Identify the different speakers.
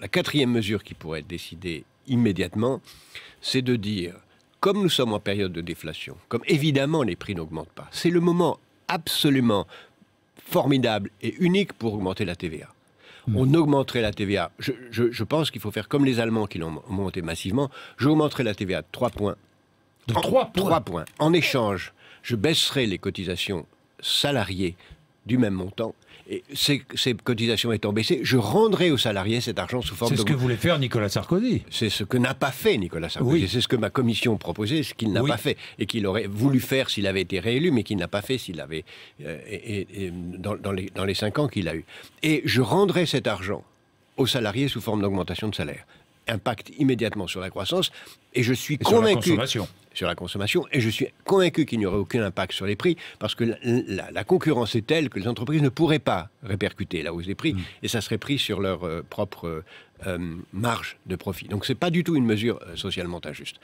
Speaker 1: La quatrième mesure qui pourrait être décidée immédiatement, c'est de dire, comme nous sommes en période de déflation, comme évidemment les prix n'augmentent pas, c'est le moment absolument formidable et unique pour augmenter la TVA. Mmh. On augmenterait la TVA. Je, pense qu'il faut faire comme les Allemands qui l'ont monté massivement. J'augmenterai la TVA de 3 points. De 3 points. points. En échange, je baisserai les cotisations salariées du même montant. Et ces, cotisations étant baissées, je rendrai aux salariés cet argent sous forme de... C'est ce que voulait faire Nicolas Sarkozy. C'est ce que n'a pas fait Nicolas Sarkozy. C'est ce que ma commission proposait, ce qu'il n'a pas fait. Et qu'il aurait voulu faire s'il avait été réélu, mais qu'il n'a pas fait s'il avait... Euh, et, dans, dans, les, dans les cinq ans qu'il a eu. Et je rendrai cet argent aux salariés sous forme d'augmentation de salaire impact immédiatement sur la croissance. Et je suis convaincu. Sur la consommation. Et je suis convaincu qu'il n'y aurait aucun impact sur les prix parce que la, concurrence est telle que les entreprises ne pourraient pas répercuter la hausse des prix mm. et ça serait pris sur leur euh, propre euh, euh, marge de profit. Donc n'est pas du tout une mesure socialement injuste.